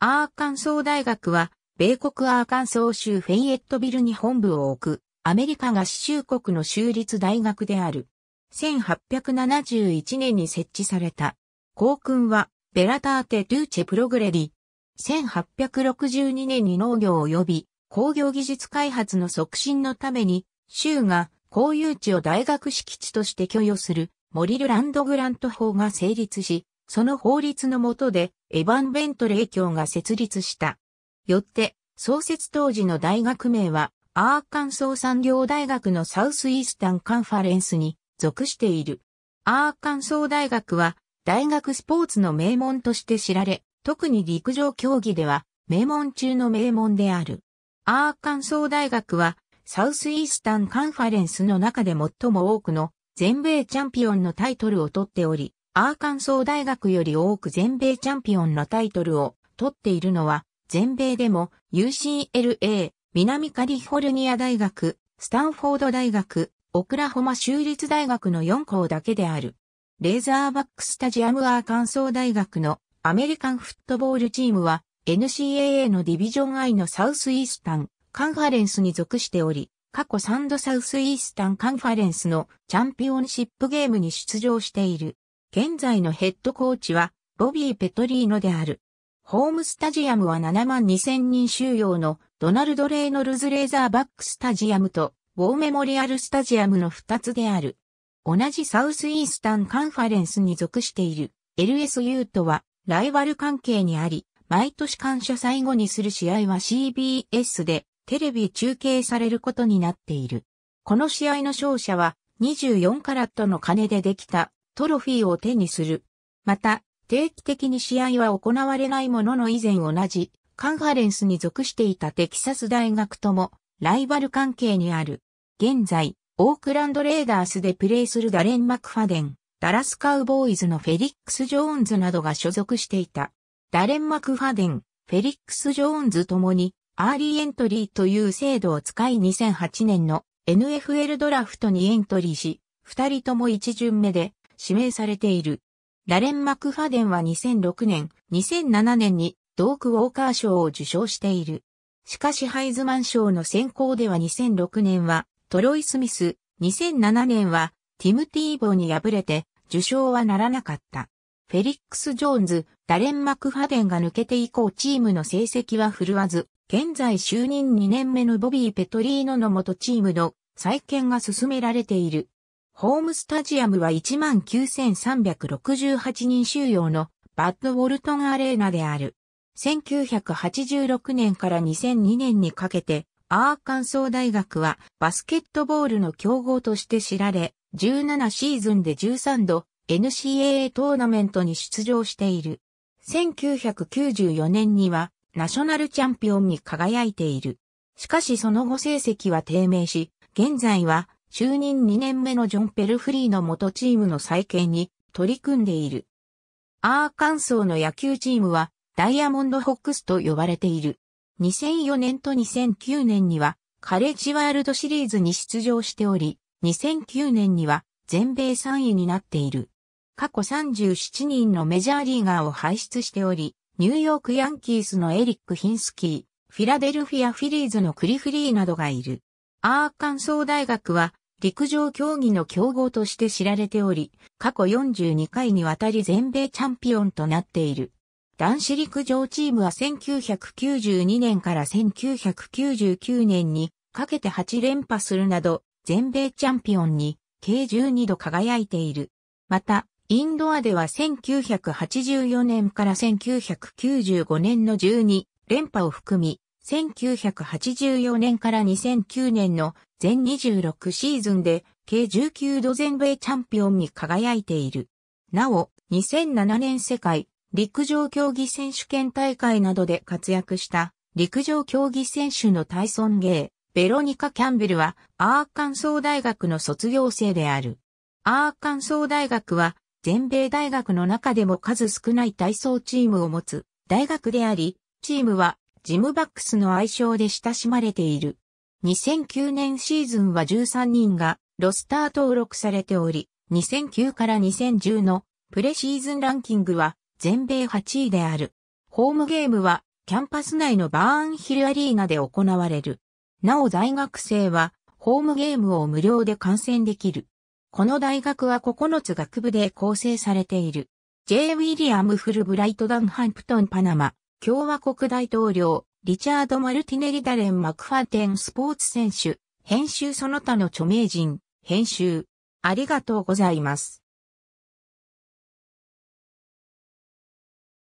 アーカンソー大学は、米国アーカンソー州フェイエットビルに本部を置く、アメリカ合衆国の州立大学である。1871年に設置された。校訓は、ベラターテ・ドゥーチェ・プログレディ。1862年に農業及び工業技術開発の促進のために、州が公有地を大学敷地として許容するモリルランドグラント法が成立し、その法律の下で、エヴァン・ベントレー教が設立した。よって、創設当時の大学名は、アーカンソー産業大学のサウスイースタンカンファレンスに属している。アーカンソー大学は、大学スポーツの名門として知られ、特に陸上競技では、名門中の名門である。アーカンソー大学は、サウスイースタンカンファレンスの中で最も多くの全米チャンピオンのタイトルを取っており、アーカンソー大学より多く全米チャンピオンのタイトルを取っているのは、全米でも UCLA、南カリフォルニア大学、スタンフォード大学、オクラホマ州立大学の4校だけである。レーザーバックスタジアムアーカンソー大学のアメリカンフットボールチームは NCAA のディビジョン I のサウスイースタンカンファレンスに属しており、過去サンドサウスイースタンカンファレンスのチャンピオンシップゲームに出場している。現在のヘッドコーチは、ボビー・ペトリーノである。ホームスタジアムは7万2000人収容のドナルド・レイノルズ・レーザーバックスタジアムとウォーメモリアルスタジアムの2つである。同じサウスイースタンカンファレンスに属している LSU とはライバル関係にあり、毎年感謝最後にする試合は CBS でテレビ中継されることになっている。この試合の勝者は24カラットの金でできたトロフィーを手にする。また、定期的に試合は行われないものの以前同じカンファレンスに属していたテキサス大学ともライバル関係にある。現在、オークランドレーダースでプレーするダレン・マクファデン、ダラスカウボーイズのフェリックス・ジョーンズなどが所属していた。ダレン・マクファデン、フェリックス・ジョーンズともにアーリーエントリーという制度を使い2008年の NFL ドラフトにエントリーし、二人とも一巡目で指名されている。ラレン・マクファデンは2006年、2007年にドーク・ウォーカー賞を受賞している。しかしハイズマン賞の選考では2006年はトロイ・スミス、2007年はティム・ティーボに敗れて受賞はならなかった。フェリックス・ジョーンズ、ダレン・マクファデンが抜けて以降チームの成績は振るわず、現在就任2年目のボビー・ペトリーノの元チームの再建が進められている。ホームスタジアムは19,368人収容のバッドウォルトンアレーナである。1986年から2002年にかけて、アーカンソー大学はバスケットボールの競合として知られ、17シーズンで13度 NCAA トーナメントに出場している。1994年にはナショナルチャンピオンに輝いている。しかしその後成績は低迷し、現在は就任2年目のジョン・ペルフリーの元チームの再建に取り組んでいる。アーカンソーの野球チームはダイヤモンドホックスと呼ばれている。2004年と2009年にはカレッジワールドシリーズに出場しており、2009年には全米3位になっている。過去37人のメジャーリーガーを輩出しており、ニューヨークヤンキースのエリック・ヒンスキー、フィラデルフィア・フィリーズのクリフリーなどがいる。アーカンソー大学は陸上競技の競合として知られており、過去42回にわたり全米チャンピオンとなっている。男子陸上チームは1992年から1999年にかけて8連覇するなど、全米チャンピオンに計12度輝いている。また、インドアでは1984年から1995年の12連覇を含み、1984年から2009年の全26シーズンで計19度全米チャンピオンに輝いている。なお、2007年世界陸上競技選手権大会などで活躍した陸上競技選手のタイソン・ゲイ、ベロニカ・キャンベルはアーカンソー大学の卒業生である。アーカンソー大学は全米大学の中でも数少ない体操チームを持つ大学であり、チームはジムバックスの愛称で親しまれている。2009年シーズンは13人がロスター登録されており、2009から2010のプレシーズンランキングは全米8位である。ホームゲームはキャンパス内のバーンヒルアリーナで行われる。なお大学生はホームゲームを無料で観戦できる。この大学は9つ学部で構成されている。J. ウィリアム・フルブライト・ダンハンプトン・パナマ、共和国大統領、リチャード・マルティネリ・ダレン・マクファーテンスポーツ選手、編集その他の著名人、編集。ありがとうございます。